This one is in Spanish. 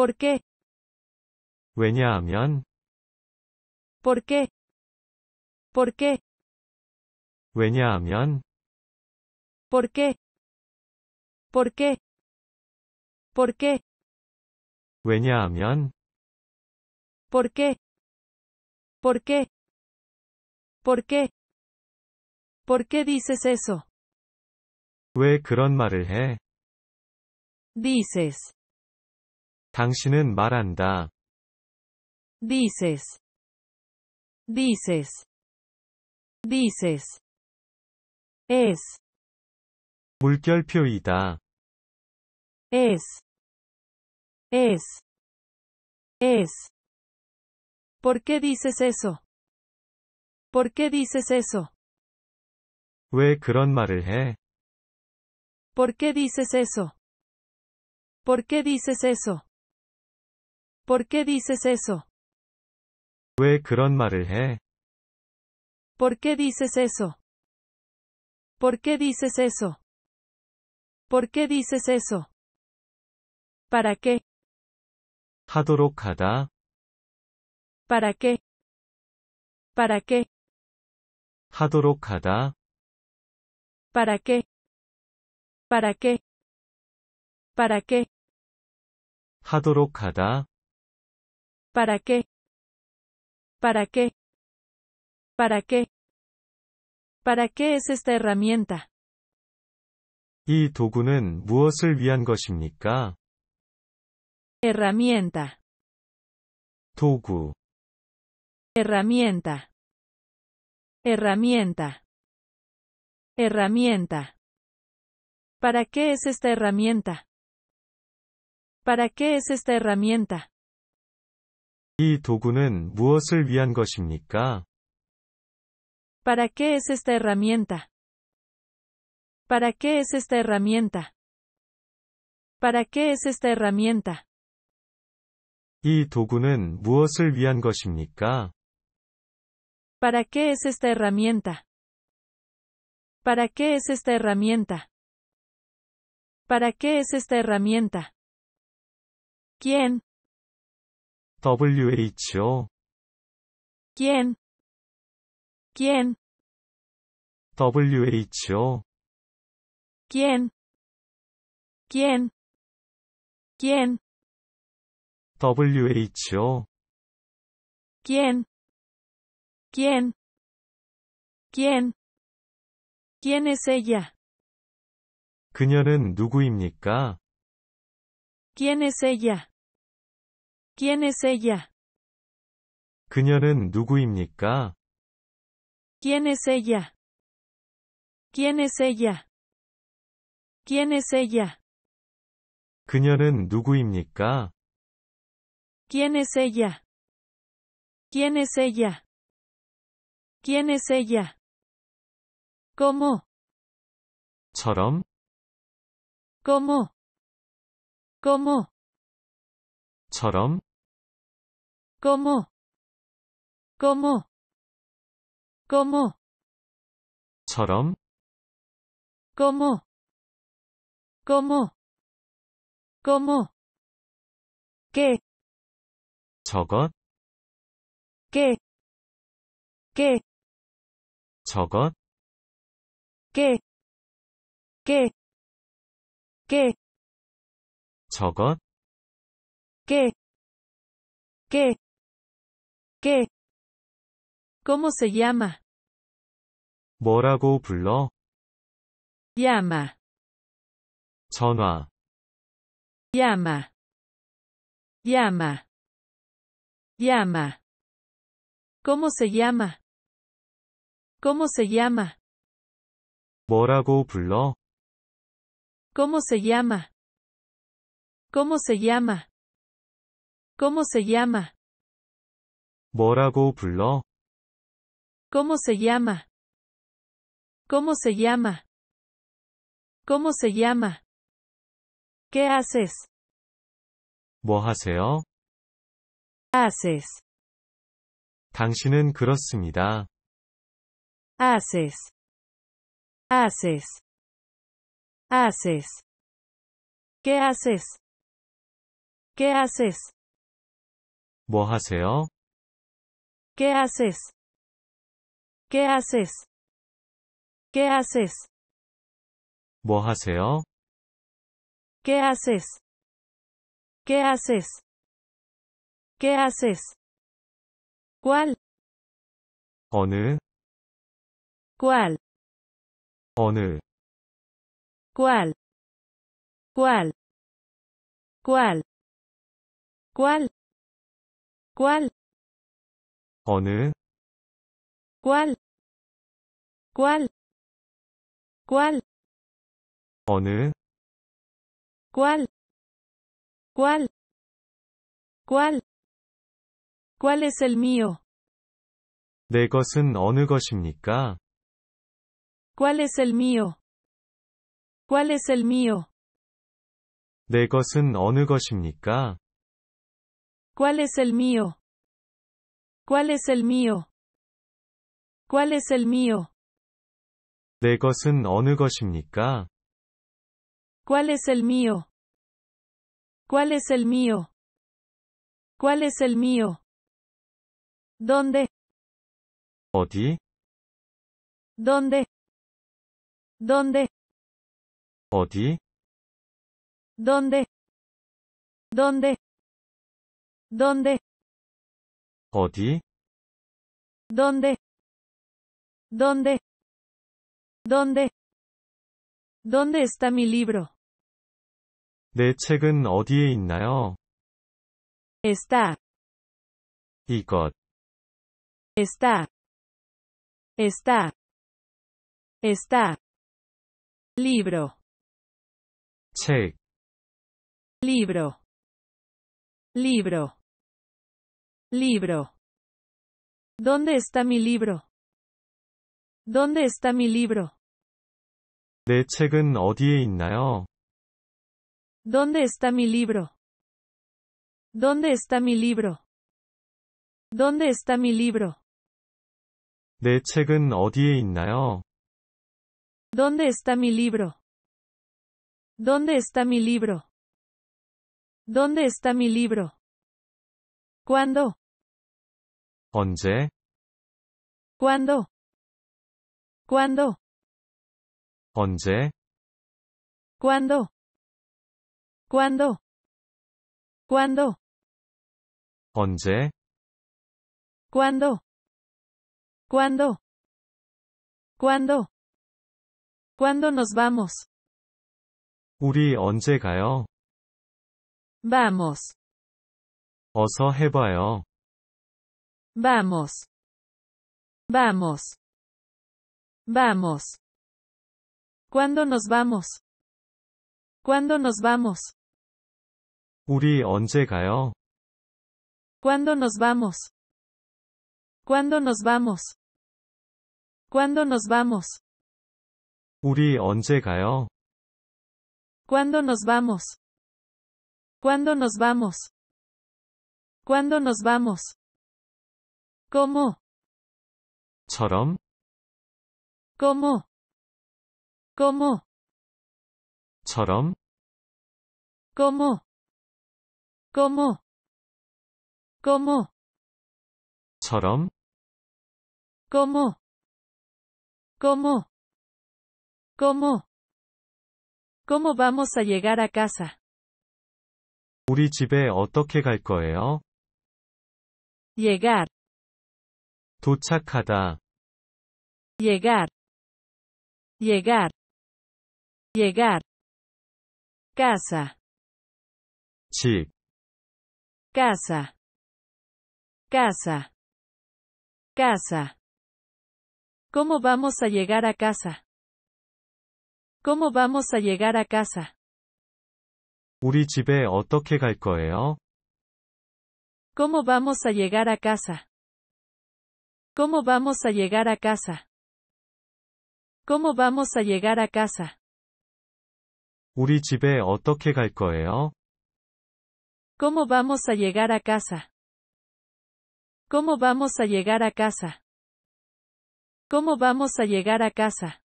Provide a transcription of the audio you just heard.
¿Por qué? ¿Por qué? ¿Por qué? ¿Por qué? ¿Por qué? ¿Por qué? ¿Por qué? ¿Por qué? ¿Por qué? ¿Por qué dices eso? Dices. 당신은 말한다. dices, dices, dices, es, 물결표이다. es, es, es. ¿Por qué dices eso? ¿Por qué dices eso? 왜 그런 말을 해? ¿Por qué dices eso? ¿Por qué dices eso? ¿Por qué dices eso? ¿Por qué dices eso? ¿Por qué dices eso? ¿Por qué dices eso? ¿Para qué? 하도록 ¿Para qué? ¿Para qué? ¿Para qué? ¿Para qué? ¿Para qué? ¿Para qué? ¿Para qué? ¿Para qué? ¿Para qué es esta herramienta? y 도구는 무엇을 위한 것입니까? herramienta 도구 herramienta herramienta herramienta ¿Para qué es esta herramienta? ¿Para qué es esta herramienta? 이 ¿Para qué es esta herramienta? ¿Para qué es esta herramienta? ¿Para qué es esta herramienta? 이 도구는 ¿Para qué es esta herramienta? ¿Para qué es esta herramienta? ¿Para qué es esta herramienta? ¿Quién? WHO. ¿Quién? ¿Quién? WHO. ¿Quién? ¿Quién? ¿Quién? WHO. ¿Quién? ¿Quién? ¿Quién? ¿Quién es ella? 그녀는 누구입니까? ¿Quién es ella? ¿Quién es ella? es ella? ¿Quién es ella? ¿Quién es ella? ¿Quién es ella? ¿Quién es ella? ¿Quién es ella? ¿Quién es ella? ¿Cómo? 처럼? ¿Cómo? ¿Cómo? ¿Cómo? ¿Cómo? ¿Cómo? 처럼 ¿Cómo? ¿Cómo? ¿Cómo? ¿Qué? 저것 ¿Qué? ¿Qué? 저것 ¿Qué? ¿Qué? ¿Qué? 저것 ¿Qué? ¿Qué? ¿Qué? ¿Cómo se llama? 뭐라고 불러? Llama. 전화. Llama. Llama. Llama. ¿Cómo se llama? ¿Cómo se llama? 뭐라고 ¿Cómo se llama? ¿Cómo se llama? ¿Cómo se llama? ¿Cómo se llama? ¿Cómo se llama? ¿Cómo se llama? ¿Qué haces? 뭐 Haces. 당신은 그렇습니다. Haces. Haces. Haces. ¿Qué haces? ¿Qué haces? ¿Qué haces? ¿Qué haces? ¿Qué haces? 뭐 ¿Qué haces? ¿Qué haces? ¿Qué haces? ¿Cuál? 어느? ¿Cuál? 어느? ¿Cuál? ¿Cuál? ¿Cuál? ¿Cuál? ¿Cuál? 어느 ¿Cuál? ¿Cuál? ¿Cuál? ¿Cuál? ¿Cuál? ¿Cuál? ¿Cuál es el mío? De 것은 어느 것입니까? ¿Cuál es el mío? ¿Cuál es el mío? De 어느 ¿Cuál es el mío? ¿Cuál es el mío? ¿Cuál es el mío? 내 ¿Cuál es el mío? ¿Cuál es el mío? ¿Cuál es el mío? ¿Dónde? 어디? ¿Dónde? ¿Dónde? 어디? ¿Dónde? ¿Dónde? ¿Dónde? ¿Dónde? ¿Dónde? ¿Dónde? ¿Dónde está mi libro? 내 책은 어디에 있나요? Está. Está. Está. Está. Libro. 책. Libro. Libro. Libro. ¿Dónde está mi libro? ¿Dónde está mi libro? ¿Dónde está mi libro? ¿Dónde está mi libro? ¿Dónde está mi libro? ¿Dónde está mi libro? ¿Dónde está mi libro? ¿Dónde está mi libro? ¿Cuándo? 언제? ¿Cuándo? ¿Cuándo? 언제? ¿Cuándo? ¿Cuándo? ¿Cuándo? 언제? ¿Cuándo? ¿Cuándo? ¿Cuándo? ¿Cuándo nos vamos? 우리 언제 가요? Vamos. 어서 해봐요. Vamos. Vamos. Vamos. ¿Cuándo nos vamos? ¿Cuándo nos vamos? 우리 언제 ¿Cuándo nos vamos? ¿Cuándo nos vamos? ¿Cuándo nos vamos? 우리 언제 ¿Cuándo nos vamos? ¿Cuándo nos vamos? ¿Cuándo nos vamos? como 처럼 como como 처럼 como como como 처럼 como como como ¿Cómo vamos a llegar a casa? 우리 집에 어떻게 갈 거예요? llegar 도착하다. llegar, llegar, llegar. casa, 집, casa, casa, casa. ¿Cómo vamos a llegar a casa? ¿Cómo vamos a llegar a casa? 우리 집에 ¿Cómo vamos a llegar a casa? ¿Cómo vamos a llegar a casa? ¿Cómo vamos a llegar a casa? ¿Cómo vamos a llegar a casa? ¿Cómo vamos a llegar a casa? ¿Cómo vamos a llegar a casa?